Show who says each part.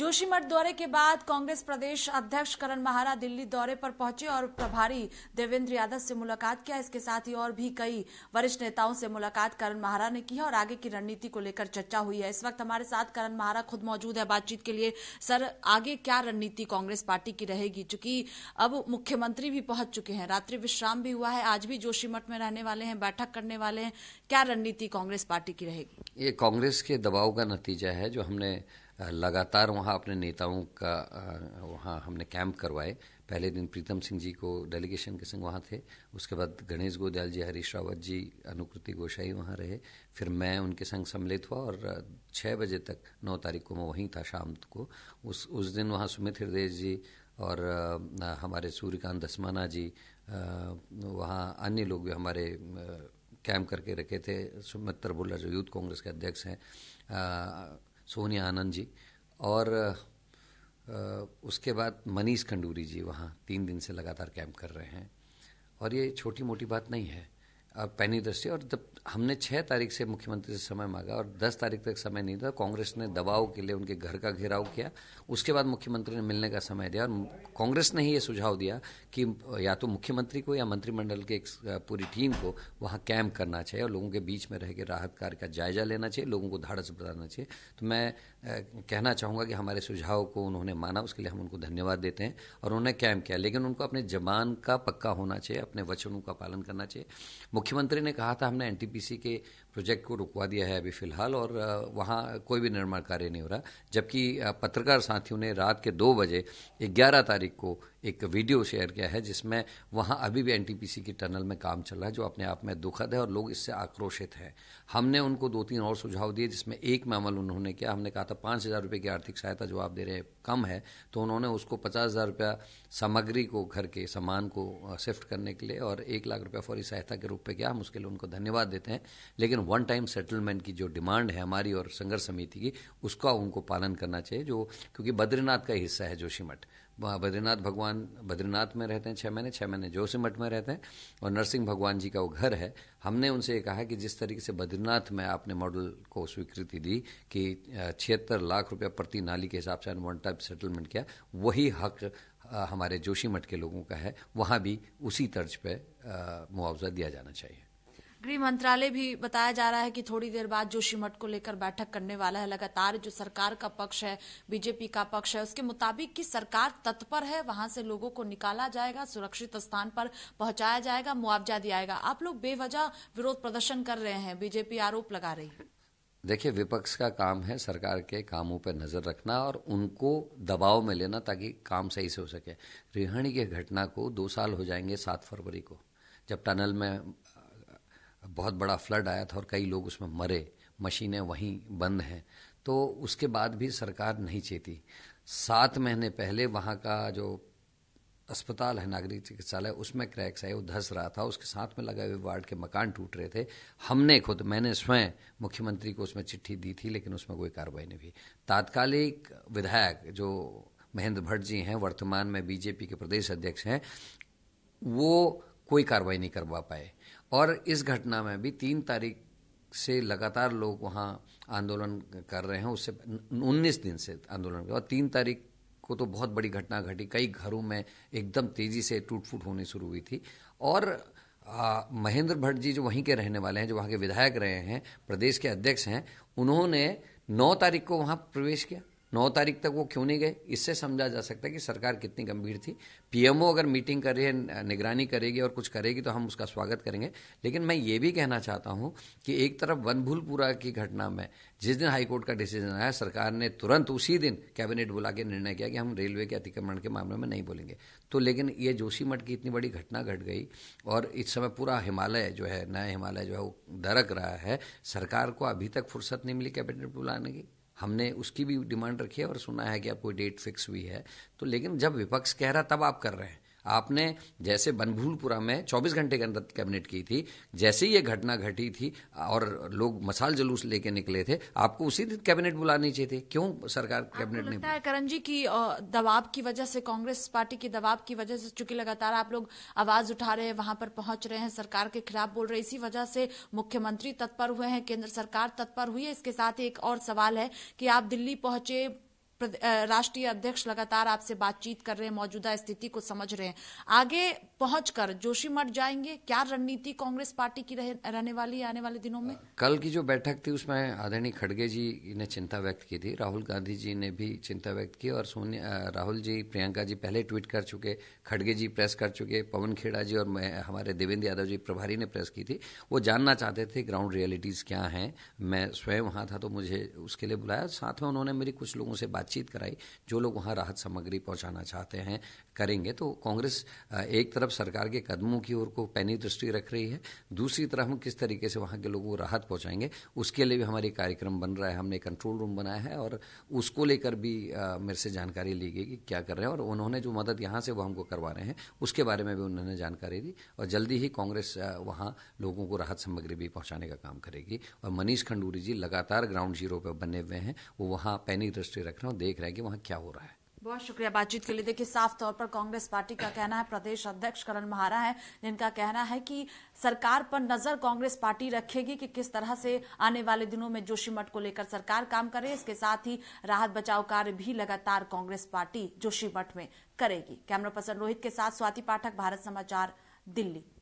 Speaker 1: जोशीमठ दौरे के बाद कांग्रेस प्रदेश अध्यक्ष करण महारा दिल्ली दौरे पर पहुंचे और प्रभारी देवेंद्र यादव से मुलाकात किया इसके साथ ही और भी कई वरिष्ठ नेताओं से मुलाकात करण महारा ने की है और आगे की रणनीति को लेकर चर्चा हुई है इस वक्त हमारे साथ करण महारा खुद मौजूद है बातचीत के लिए सर आगे क्या रणनीति कांग्रेस पार्टी की रहेगी चूंकि अब मुख्यमंत्री भी पहुंच चुके हैं रात्रि विश्राम भी हुआ है आज भी जोशीमठ में रहने वाले हैं बैठक करने वाले हैं क्या रणनीति कांग्रेस पार्टी की रहेगी
Speaker 2: ये कांग्रेस के दबाव का नतीजा है जो हमने लगातार वहाँ अपने नेताओं का वहाँ हमने कैंप करवाए पहले दिन प्रीतम सिंह जी को डेलीगेशन के संग वहाँ थे उसके बाद गणेश गोदयाल जी हरीश रावत जी अनुकृति गोशाई वहाँ रहे फिर मैं उनके संग सम्मिलित हुआ और छः बजे तक नौ तारीख को मैं वहीं था शाम को उस उस दिन वहाँ सुमित हृदय जी और हमारे सूर्यकांत दसमाना जी वहाँ अन्य लोग भी हमारे कैम्प करके रखे थे सुमित्र बुल्ला जो यूथ कांग्रेस के अध्यक्ष हैं सोनिया आनंद जी और उसके बाद मनीष खंडूरी जी वहाँ तीन दिन से लगातार कैंप कर रहे हैं और ये छोटी मोटी बात नहीं है पैनी दृष्टि और जब हमने छः तारीख से मुख्यमंत्री से समय मांगा और दस तारीख तक समय नहीं था कांग्रेस ने दबाव के लिए उनके घर का घेराव किया उसके बाद मुख्यमंत्री ने मिलने का समय दिया और कांग्रेस ने ही ये सुझाव दिया कि या तो मुख्यमंत्री को या मंत्रिमंडल के एक पूरी टीम को वहाँ कैंप करना चाहिए और लोगों के बीच में रह के राहत कार्य का जायजा लेना चाहिए लोगों को धाड़स बताना चाहिए तो मैं कहना चाहूँगा कि हमारे सुझाव को उन्होंने माना उसके लिए हम उनको धन्यवाद देते हैं और उन्होंने कैंप किया लेकिन उनको अपने जबान का पक्का होना चाहिए अपने वचनों का पालन करना चाहिए मुख्यमंत्री ने कहा था हमने एनटीपीसी के प्रोजेक्ट को रुकवा दिया है अभी फिलहाल और वहाँ कोई भी निर्माण कार्य नहीं हो रहा जबकि पत्रकार साथियों ने रात के दो बजे ग्यारह तारीख को एक वीडियो शेयर किया है जिसमें वहाँ अभी भी एनटीपीसी की टनल में काम चल रहा है जो अपने आप में दुखद है और लोग इससे आक्रोशित हैं हमने उनको दो तीन और सुझाव दिए जिसमें एक मामल उन्होंने किया हमने कहा था पाँच हज़ार रुपये की आर्थिक सहायता जो आप दे रहे हैं कम है तो उन्होंने उसको पचास हज़ार रुपया सामग्री को घर के सामान को शिफ्ट करने के लिए और एक लाख रुपया फौरी सहायता के रूप में किया हम उसके लिए उनको धन्यवाद देते हैं लेकिन वन टाइम सेटलमेंट की जो डिमांड है हमारी और संघर्ष समिति की उसका उनको पालन करना चाहिए जो क्योंकि बद्रीनाथ का हिस्सा है जोशीमठ वहाँ बद्रीनाथ भगवान बद्रीनाथ में रहते हैं छः महीने छः महीने जोशीमठ में रहते हैं और नरसिंह भगवान जी का वो घर है हमने उनसे ये कहा कि जिस तरीके से बद्रीनाथ में आपने मॉडल को स्वीकृति दी कि छिहत्तर लाख रुपया प्रति नाली के हिसाब से वन टाइप सेटलमेंट किया वही हक हमारे जोशीमठ के लोगों का है वहाँ भी उसी तर्ज पर मुआवजा दिया जाना चाहिए
Speaker 1: गृह मंत्रालय भी बताया जा रहा है कि थोड़ी देर बाद जोशीमठ को लेकर बैठक करने वाला है लगातार जो सरकार का पक्ष है बीजेपी का पक्ष है उसके मुताबिक कि सरकार तत्पर है वहां से लोगों को निकाला जाएगा सुरक्षित स्थान पर पहुंचाया जाएगा मुआवजा दिया जाएगा आप लोग बेवजह विरोध प्रदर्शन कर रहे हैं बीजेपी आरोप लगा रही है
Speaker 2: देखिए विपक्ष का काम है सरकार के कामों पर नज़र रखना और उनको दबाव में लेना ताकि काम सही से हो सके रिहणी की घटना को दो साल हो जाएंगे सात फरवरी को जब टनल में बहुत बड़ा फ्लड आया था और कई लोग उसमें मरे मशीनें वहीं बंद हैं तो उसके बाद भी सरकार नहीं चेती सात महीने पहले वहाँ का जो अस्पताल है नागरिक चिकित्सालय उसमें क्रैक्स आए वो धस रहा था उसके साथ में लगाए हुए वार्ड के मकान टूट रहे थे हमने खुद मैंने स्वयं मुख्यमंत्री को उसमें चिट्ठी दी थी लेकिन उसमें कोई कार्रवाई नहीं हुई तात्कालिक विधायक जो महेंद्र भट्ट जी हैं वर्तमान में बीजेपी के प्रदेश अध्यक्ष हैं वो कोई कार्रवाई नहीं करवा पाए और इस घटना में भी तीन तारीख से लगातार लोग वहाँ आंदोलन कर रहे हैं उससे उन्नीस दिन से आंदोलन और तीन तारीख को तो बहुत बड़ी घटना घटी कई घरों में एकदम तेजी से टूट फूट होनी शुरू हुई थी और महेंद्र भट्ट जी जो वहीं के रहने वाले हैं जो वहाँ के विधायक रहे हैं प्रदेश के अध्यक्ष हैं उन्होंने नौ तारीख को वहाँ प्रवेश किया नौ तारीख तक वो क्यों नहीं गए इससे समझा जा सकता है कि सरकार कितनी गंभीर थी पीएमओ अगर मीटिंग कर रही है निगरानी करेगी और कुछ करेगी तो हम उसका स्वागत करेंगे लेकिन मैं ये भी कहना चाहता हूँ कि एक तरफ वनभूलपुरा की घटना में जिस दिन हाईकोर्ट का डिसीजन आया सरकार ने तुरंत उसी दिन कैबिनेट बुला के निर्णय किया कि हम रेलवे के अतिक्रमण के मामले में नहीं बोलेंगे तो लेकिन ये जोशीमठ की इतनी बड़ी घटना घट गई और इस समय पूरा हिमालय जो है नया हिमालय जो है वो दरक रहा है सरकार को अभी तक फुर्सत नहीं मिली कैबिनेट बुलाने की हमने उसकी भी डिमांड रखी है और सुना है कि अब कोई डेट फिक्स हुई है तो लेकिन जब विपक्ष कह रहा तब आप कर रहे हैं आपने जैसे बनभूलपुरा में 24 घंटे के अंदर कैबिनेट की थी जैसे ही ये घटना घटी थी और लोग मसाल जुलूस लेके निकले थे आपको उसी दिन कैबिनेट बुलानी चाहिए थी क्यों सरकार कैबिनेट बुलाया
Speaker 1: करण जी की दबाव की वजह से कांग्रेस पार्टी की दबाव की वजह से चूंकि लगातार आप लोग आवाज उठा रहे हैं वहां पर पहुंच रहे हैं सरकार के खिलाफ बोल रहे इसी वजह से मुख्यमंत्री तत्पर हुए हैं केंद्र सरकार तत्पर हुई है इसके साथ एक और सवाल है कि आप दिल्ली पहुंचे राष्ट्रीय अध्यक्ष लगातार आपसे बातचीत कर रहे हैं मौजूदा स्थिति को समझ रहे हैं आगे पहुंचकर जोशीमठ जाएंगे क्या रणनीति कांग्रेस पार्टी की रह, रहने वाली आने वाले दिनों में
Speaker 2: कल की जो बैठक थी उसमें आदरणीय खड़गे जी ने चिंता व्यक्त की थी राहुल गांधी जी ने भी चिंता व्यक्त की और सोनिया राहुल जी प्रियंका जी पहले ट्वीट कर चुके खड़गे जी प्रेस कर चुके पवन खेड़ा जी और हमारे देवेंद्र यादव जी प्रभारी ने प्रेस की थी वो जानना चाहते थे ग्राउंड रियलिटीज क्या है मैं स्वयं वहां था तो मुझे उसके लिए बुलाया साथ में उन्होंने मेरी कुछ लोगों से बातचीत बातचीत कराई जो लोग वहाँ राहत सामग्री पहुँचाना चाहते हैं करेंगे तो कांग्रेस एक तरफ सरकार के कदमों की ओर को पैनी दृष्टि रख रही है दूसरी तरफ हम किस तरीके से वहाँ के लोगों को राहत पहुँचाएंगे उसके लिए भी हमारे कार्यक्रम बन रहा है हमने कंट्रोल रूम बनाया है और उसको लेकर भी मेरे से जानकारी ली गई कि क्या कर रहे हैं और उन्होंने जो मदद यहाँ से वो हमको करवा रहे हैं उसके बारे में भी उन्होंने जानकारी दी और जल्दी ही कांग्रेस वहाँ लोगों को राहत सामग्री भी पहुँचाने का काम करेगी और मनीष खंडूरी जी लगातार ग्राउंड जीरो पर बने हुए हैं वो वहाँ पैनी दृष्टि रख रहे हैं देख रहे हैं कि वहाँ क्या हो रहा है
Speaker 1: बहुत शुक्रिया बातचीत के लिए देखिए साफ तौर पर कांग्रेस पार्टी का कहना है प्रदेश अध्यक्ष करण महारा है जिनका कहना है कि सरकार पर नजर कांग्रेस पार्टी रखेगी कि किस तरह से आने वाले दिनों में जोशीमठ को लेकर सरकार काम करे इसके साथ ही राहत बचाव कार्य भी लगातार कांग्रेस पार्टी जोशीमठ में करेगी कैमरा पर्सन रोहित के साथ स्वाति पाठक भारत समाचार दिल्ली